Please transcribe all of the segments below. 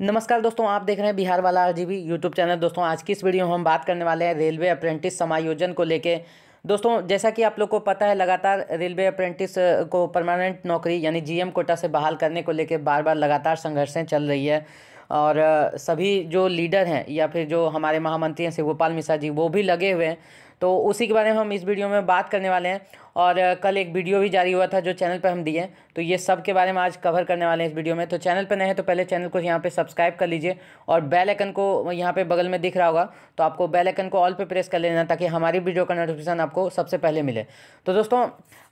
नमस्कार दोस्तों आप देख रहे हैं बिहार वाला आरजीबी यूट्यूब चैनल दोस्तों आज की इस वीडियो में हम बात करने वाले हैं रेलवे अप्रेंटिस समायोजन को लेके दोस्तों जैसा कि आप लोग को पता है लगातार रेलवे अप्रेंटिस को परमानेंट नौकरी यानी जीएम कोटा से बहाल करने को लेके बार बार लगातार संघर्षें चल रही है और सभी जो लीडर हैं या फिर जो हमारे महामंत्री हैं शिवगोपाल मिश्रा जी वो भी लगे हुए हैं तो उसी के बारे में हम इस वीडियो में बात करने वाले हैं और कल एक वीडियो भी जारी हुआ था जो चैनल पर हम दिए तो ये सब के बारे में आज कवर करने वाले हैं इस वीडियो में तो चैनल पर नए हैं तो पहले चैनल को यहाँ पे सब्सक्राइब कर लीजिए और बेल आइकन को यहाँ पे बगल में दिख रहा होगा तो आपको बेल आइकन को ऑल पे प्रेस कर लेना ताकि हमारी वीडियो का नोटिफिकेशन आपको सबसे पहले मिले तो दोस्तों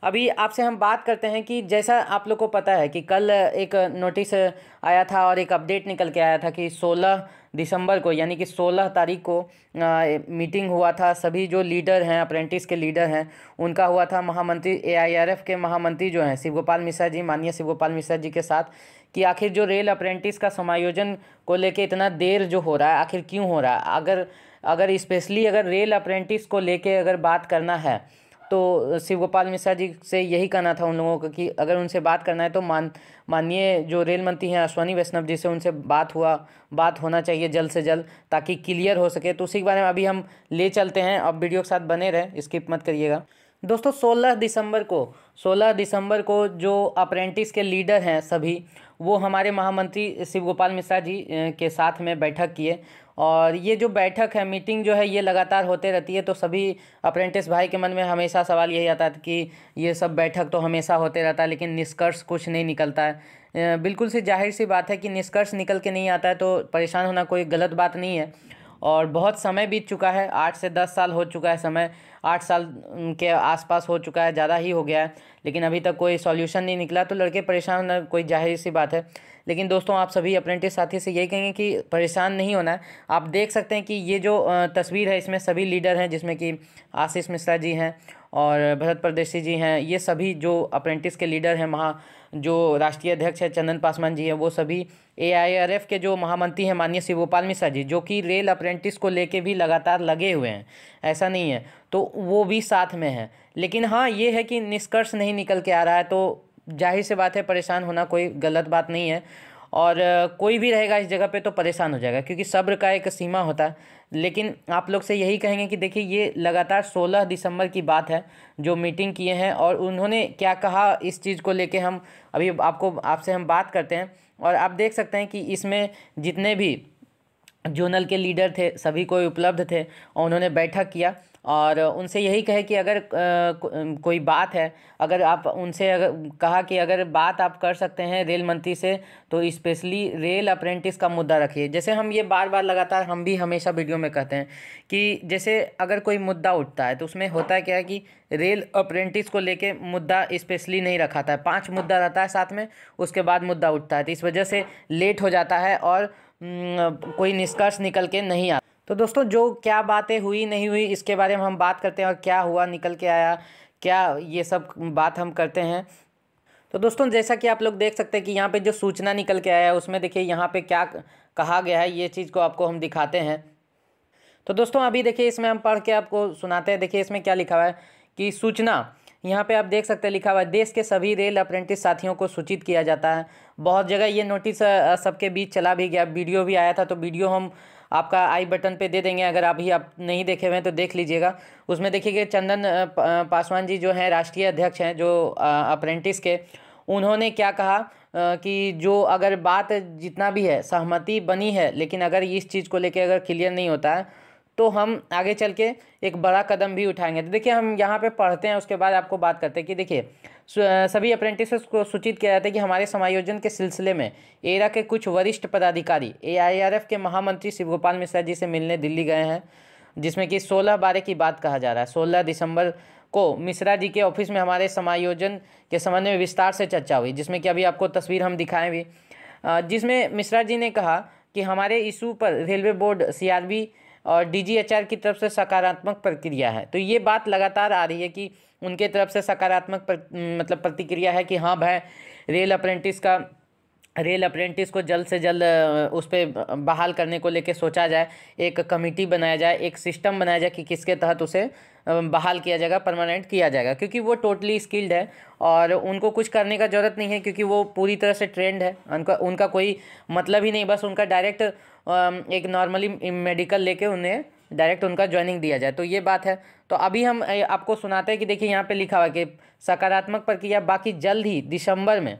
अभी आपसे हम बात करते हैं कि जैसा आप लोग को पता है कि कल एक नोटिस आया था और एक अपडेट निकल के आया था कि सोलह दिसंबर को यानी कि 16 तारीख को आ, मीटिंग हुआ था सभी जो लीडर हैं अप्रेंटिस के लीडर हैं उनका हुआ था महामंत्री एआईआरएफ के महामंत्री जो हैं शिवगोपाल मिश्रा जी माननीय शिवगोपाल मिश्रा जी के साथ कि आखिर जो रेल अप्रेंटिस का समायोजन को लेके इतना देर जो हो रहा है आखिर क्यों हो रहा है अगर अगर स्पेशली अगर रेल अप्रेंटिस को लेके अगर बात करना है तो शिव गोपाल मिश्रा जी से यही कहना था उन लोगों का कि अगर उनसे बात करना है तो मान माननीय जो रेल मंत्री हैं अश्वनी वैष्णव जी से उनसे बात हुआ बात होना चाहिए जल्द से जल्द ताकि क्लियर हो सके तो उसी के बारे में अभी हम ले चलते हैं अब वीडियो के साथ बने रहें स्किप मत करिएगा दोस्तों सोलह दिसंबर को सोलह दिसंबर को जो अप्रेंटिस के लीडर हैं सभी वो हमारे महामंत्री शिव गोपाल मिश्रा जी के साथ में बैठक किए और ये जो बैठक है मीटिंग जो है ये लगातार होते रहती है तो सभी अप्रेंटिस भाई के मन में हमेशा सवाल यही आता था कि ये सब बैठक तो हमेशा होते रहता है लेकिन निष्कर्ष कुछ नहीं निकलता है बिल्कुल सी जाहिर सी बात है कि निष्कर्ष निकल के नहीं आता है तो परेशान होना कोई गलत बात नहीं है और बहुत समय बीत चुका है आठ से दस साल हो चुका है समय आठ साल के आसपास हो चुका है ज़्यादा ही हो गया है लेकिन अभी तक कोई सॉल्यूशन नहीं निकला तो लड़के परेशान होना कोई जाहिर सी बात है लेकिन दोस्तों आप सभी अप्रेंटिस साथी से यही कहेंगे कि परेशान नहीं होना है आप देख सकते हैं कि ये जो तस्वीर है इसमें सभी लीडर हैं जिसमें कि आशीष मिश्रा जी हैं और भरत परदेशी जी हैं ये सभी जो अप्रेंटिस के लीडर हैं महा जो राष्ट्रीय अध्यक्ष है चंदन पासवान जी हैं वो सभी ए के जो महामंत्री हैं माननीय शिवोपाल मिश्रा जी जो कि रेल अप्रेंटिस को लेके भी लगातार लगे हुए हैं ऐसा नहीं है तो वो भी साथ में है लेकिन हाँ ये है कि निष्कर्ष नहीं निकल के आ रहा है तो जाहिर से बात है परेशान होना कोई गलत बात नहीं है और कोई भी रहेगा इस जगह पे तो परेशान हो जाएगा क्योंकि सब्र का एक सीमा होता है लेकिन आप लोग से यही कहेंगे कि देखिए ये लगातार 16 दिसंबर की बात है जो मीटिंग किए हैं और उन्होंने क्या कहा इस चीज़ को लेके हम अभी आपको आपसे हम बात करते हैं और आप देख सकते हैं कि इसमें जितने भी जोनल के लीडर थे सभी कोई उपलब्ध थे और उन्होंने बैठक किया और उनसे यही कहे कि अगर को, कोई बात है अगर आप उनसे अगर कहा कि अगर बात आप कर सकते हैं रेल मंत्री से तो स्पेशली रेल अप्रेंटिस का मुद्दा रखिए जैसे हम ये बार बार लगातार हम भी हमेशा वीडियो में कहते हैं कि जैसे अगर कोई मुद्दा उठता है तो उसमें होता है क्या है कि रेल अप्रेंटिस को लेके मुद्दा स्पेशली नहीं रखाता है पाँच मुद्दा रहता है साथ में उसके बाद मुद्दा उठता है तो इस वजह से लेट हो जाता है और कोई निष्कर्ष निकल के नहीं आता तो दोस्तों जो क्या बातें हुई नहीं हुई इसके बारे में हम बात करते हैं और क्या हुआ निकल के आया क्या ये सब बात हम करते हैं तो दोस्तों जैसा कि आप लोग देख सकते हैं कि यहाँ पे जो सूचना निकल के आया है उसमें देखिए यहाँ पे क्या कहा गया है ये चीज़ को आपको हम दिखाते हैं तो दोस्तों अभी देखिए इसमें हम पढ़ के आपको सुनाते हैं देखिए इसमें क्या लिखा हुआ है कि सूचना यहाँ पे आप देख सकते हैं लिखा हुआ है देश के सभी रेल अप्रेंटिस साथियों को सूचित किया जाता है बहुत जगह ये नोटिस सबके बीच चला भी गया वीडियो भी आया था तो वीडियो हम आपका आई बटन पे दे देंगे अगर अभी आप नहीं देखे हुए हैं तो देख लीजिएगा उसमें देखिए चंदन पासवान जी जो हैं राष्ट्रीय अध्यक्ष हैं जो अप्रेंटिस के उन्होंने क्या कहा कि जो अगर बात जितना भी है सहमति बनी है लेकिन अगर इस चीज़ को लेकर अगर क्लियर नहीं होता है तो हम आगे चल के एक बड़ा कदम भी उठाएंगे तो देखिए हम यहाँ पे पढ़ते हैं उसके बाद आपको बात करते हैं कि देखिए सभी अप्रेंटिसेस को सूचित किया जाता है कि हमारे समायोजन के सिलसिले में एरा के कुछ वरिष्ठ पदाधिकारी एआईआरएफ के महामंत्री शिवगोपाल मिश्रा जी से मिलने दिल्ली गए हैं जिसमें कि सोलह बारह की बात कहा जा रहा है सोलह दिसंबर को मिश्रा जी के ऑफिस में हमारे समायोजन के संबंध में विस्तार से चर्चा हुई जिसमें कि अभी आपको तस्वीर हम दिखाएं भी जिसमें मिश्रा जी ने कहा कि हमारे इशू पर रेलवे बोर्ड सीआरबी और डी की तरफ से सकारात्मक प्रक्रिया है तो ये बात लगातार आ रही है कि उनके तरफ से सकारात्मक मतलब प्रतिक्रिया है कि हाँ भाई रेल अप्रेंटिस का रेल अप्रेंटिस को जल्द से जल्द उस पर बहाल करने को लेके सोचा जाए एक कमेटी बनाया जाए एक सिस्टम बनाया जाए कि किसके तहत उसे बहाल किया जाएगा परमानेंट किया जाएगा क्योंकि वो टोटली स्किल्ड है और उनको कुछ करने का ज़रूरत नहीं है क्योंकि वो पूरी तरह से ट्रेंड है उनका उनका कोई मतलब ही नहीं बस उनका डायरेक्ट एक नॉर्मली मेडिकल ले उन्हें डायरेक्ट उनका ज्वाइनिंग दिया जाए तो ये बात है तो अभी हम आपको सुनाते हैं कि देखिए यहाँ पर लिखा हुआ कि सकारात्मक प्रक्रिया बाकी जल्द ही दिसंबर में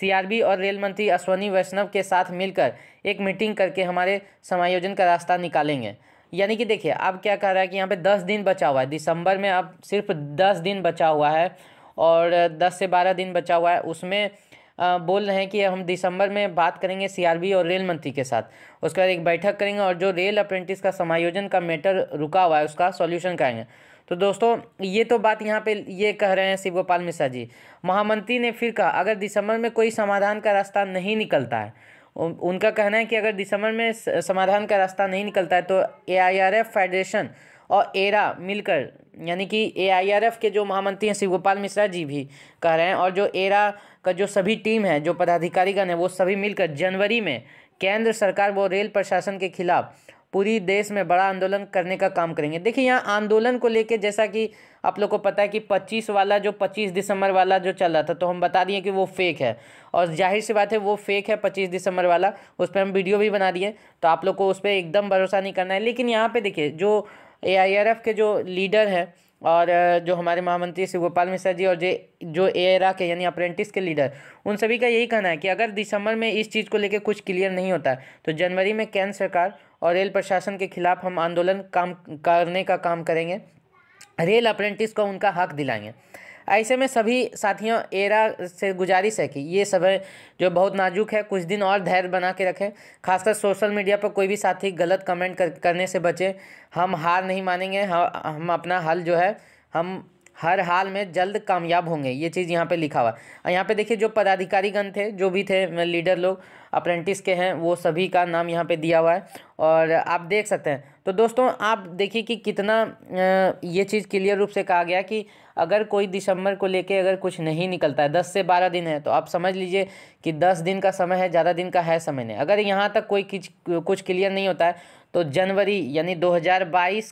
सीआरबी और रेल मंत्री अश्वनी वैष्णव के साथ मिलकर एक मीटिंग करके हमारे समायोजन का रास्ता निकालेंगे यानी कि देखिए अब क्या कह रहा है कि यहाँ पे दस दिन बचा हुआ है दिसंबर में अब सिर्फ दस दिन बचा हुआ है और दस से बारह दिन बचा हुआ है उसमें बोल रहे हैं कि हम दिसंबर में बात करेंगे सीआरबी और रेल मंत्री के साथ उसके बाद एक बैठक करेंगे और जो रेल अप्रेंटिस का समायोजन का मैटर रुका हुआ है उसका सॉल्यूशन करेंगे तो दोस्तों ये तो बात यहाँ पे ये कह रहे हैं शिव गोपाल मिश्रा जी महामंत्री ने फिर कहा अगर दिसंबर में कोई समाधान का रास्ता नहीं निकलता है उनका कहना है कि अगर दिसंबर में समाधान का रास्ता नहीं निकलता है तो एआईआरएफ फेडरेशन और एरा मिलकर यानी कि एआईआरएफ के जो महामंत्री हैं शिव गोपाल मिश्रा जी भी कह रहे हैं और जो एरा का जो सभी टीम है जो पदाधिकारीगण है वो सभी मिलकर जनवरी में केंद्र सरकार व रेल प्रशासन के खिलाफ पूरी देश में बड़ा आंदोलन करने का काम करेंगे देखिए यहाँ आंदोलन को लेके जैसा कि आप लोग को पता है कि 25 वाला जो 25 दिसंबर वाला जो चल रहा था तो हम बता दिए कि वो फेक है और जाहिर सी बात है वो फेक है 25 दिसंबर वाला उस पर हम वीडियो भी बना दिए तो आप लोग को उस पर एकदम भरोसा नहीं करना है लेकिन यहाँ पर देखिए जो ए के जो लीडर हैं और जो हमारे महामंत्री श्री गोपाल मिश्रा जी और जे जो ए के यानी अप्रेंटिस के लीडर उन सभी का यही कहना है कि अगर दिसंबर में इस चीज़ को लेकर कुछ क्लियर नहीं होता तो जनवरी में केंद्र सरकार और रेल प्रशासन के खिलाफ हम आंदोलन काम करने का काम करेंगे रेल अप्रेंटिस को उनका हक दिलाएंगे ऐसे में सभी साथियों एरा से गुजारिश है कि ये सब जो बहुत नाजुक है कुछ दिन और धैर्य बना के रखें खासकर सोशल मीडिया पर कोई भी साथी गलत कमेंट कर, करने से बचे हम हार नहीं मानेंगे हम, हम अपना हल जो है हम हर हाल में जल्द कामयाब होंगे ये चीज़ यहाँ पे लिखा हुआ है यहाँ पे देखिए जो पदाधिकारीगण थे जो भी थे लीडर लोग अप्रेंटिस के हैं वो सभी का नाम यहाँ पे दिया हुआ है और आप देख सकते हैं तो दोस्तों आप देखिए कि कितना ये चीज़ क्लियर रूप से कहा गया कि अगर कोई दिसंबर को लेके अगर कुछ नहीं निकलता है दस से बारह दिन है तो आप समझ लीजिए कि दस दिन का समय है ज़्यादा दिन का है समय नहीं अगर यहाँ तक कोई कुछ क्लियर नहीं होता है तो जनवरी यानी दो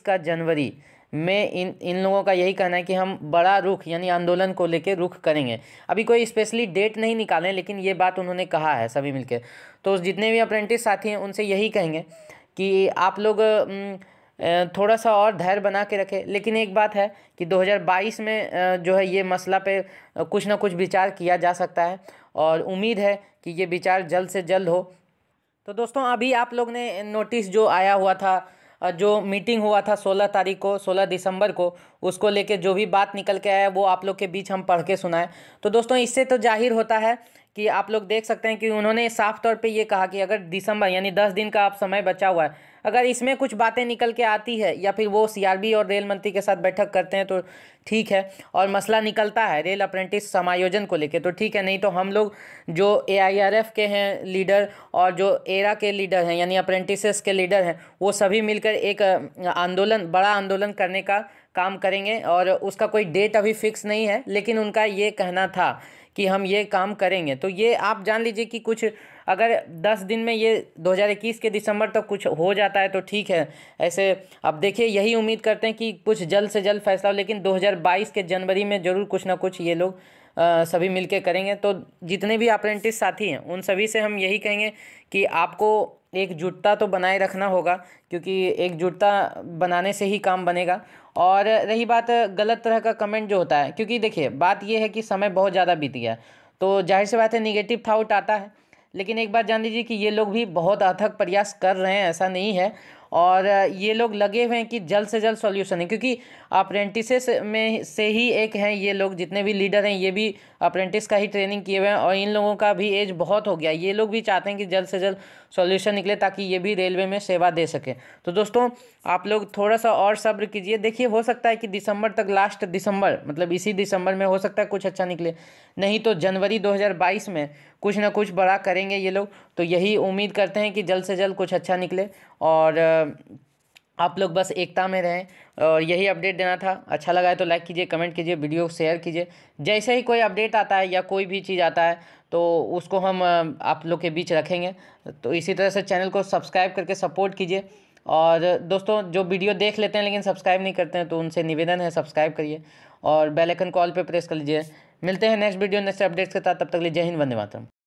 का जनवरी में इन इन लोगों का यही कहना है कि हम बड़ा रुख यानी आंदोलन को लेकर रुख करेंगे अभी कोई स्पेशली डेट नहीं निकालें लेकिन ये बात उन्होंने कहा है सभी मिलकर तो जितने भी अप्रेंटिस साथी हैं उनसे यही कहेंगे कि आप लोग थोड़ा सा और धैर्य बना के रखें लेकिन एक बात है कि 2022 में जो है ये मसला पे कुछ ना कुछ विचार किया जा सकता है और उम्मीद है कि ये विचार जल्द से जल्द हो तो दोस्तों अभी आप लोग ने नोटिस जो आया हुआ था जो मीटिंग हुआ था 16 तारीख को 16 दिसंबर को उसको लेके जो भी बात निकल के आया वो आप लोग के बीच हम पढ़ के सुनाए तो दोस्तों इससे तो जाहिर होता है कि आप लोग देख सकते हैं कि उन्होंने साफ तौर पे ये कहा कि अगर दिसंबर यानी दस दिन का आप समय बचा हुआ है अगर इसमें कुछ बातें निकल के आती है या फिर वो सीआरबी और रेल मंत्री के साथ बैठक करते हैं तो ठीक है और मसला निकलता है रेल अप्रेंटिस समायोजन को लेके तो ठीक है नहीं तो हम लोग जो एआईआरएफ के हैं लीडर और जो एरा के लीडर हैं यानी अप्रेंटिसेस के लीडर हैं वो सभी मिलकर एक आंदोलन बड़ा आंदोलन करने का काम करेंगे और उसका कोई डेट अभी फिक्स नहीं है लेकिन उनका ये कहना था कि हम ये काम करेंगे तो ये आप जान लीजिए कि कुछ अगर दस दिन में ये 2021 के दिसंबर तक तो कुछ हो जाता है तो ठीक है ऐसे अब देखिए यही उम्मीद करते हैं कि कुछ जल्द से जल्द फैसला हो लेकिन 2022 के जनवरी में ज़रूर कुछ ना कुछ ये लोग आ, सभी मिलके करेंगे तो जितने भी अप्रेंटिस साथी हैं उन सभी से हम यही कहेंगे कि आपको एकजुटता तो बनाए रखना होगा क्योंकि एकजुटता बनाने से ही काम बनेगा और रही बात गलत तरह का कमेंट जो होता है क्योंकि देखिए बात यह है कि समय बहुत ज़्यादा बीत गया तो जाहिर सी बात है निगेटिव थाउट आता है लेकिन एक बात जान लीजिए कि ये लोग भी बहुत अथक प्रयास कर रहे हैं ऐसा नहीं है और ये लोग लगे हुए हैं कि जल्द से जल्द सॉल्यूशन है क्योंकि अप्रेंटिसेस में से ही एक हैं ये लोग जितने भी लीडर हैं ये भी अप्रेंटिस का ही ट्रेनिंग किए हुए हैं और इन लोगों का भी एज बहुत हो गया ये लोग भी चाहते हैं कि जल्द से जल्द सॉल्यूशन निकले ताकि ये भी रेलवे में सेवा दे सके तो दोस्तों आप लोग थोड़ा सा और सब्र कीजिए देखिए हो सकता है कि दिसंबर तक लास्ट दिसंबर मतलब इसी दिसंबर में हो सकता है कुछ अच्छा निकले नहीं तो जनवरी 2022 में कुछ ना कुछ बड़ा करेंगे ये लोग तो यही उम्मीद करते हैं कि जल्द से जल्द कुछ अच्छा निकले और आप लोग बस एकता में रहें और यही अपडेट देना था अच्छा लगा है तो लाइक कीजिए कमेंट कीजिए वीडियो शेयर कीजिए जैसे ही कोई अपडेट आता है या कोई भी चीज़ आता है तो उसको हम आप लोग के बीच रखेंगे तो इसी तरह से चैनल को सब्सक्राइब करके सपोर्ट कीजिए और दोस्तों जो वीडियो देख लेते हैं लेकिन सब्सक्राइब नहीं करते हैं तो उनसे निवेदन है सब्सक्राइब करिए और बेलाइकन कॉल पर प्रेस कर लीजिए मिलते हैं नेक्स्ट वीडियो नेक्स्ट अपडेट्स के साथ तब तक लिए जय हिंद वंदे मातरम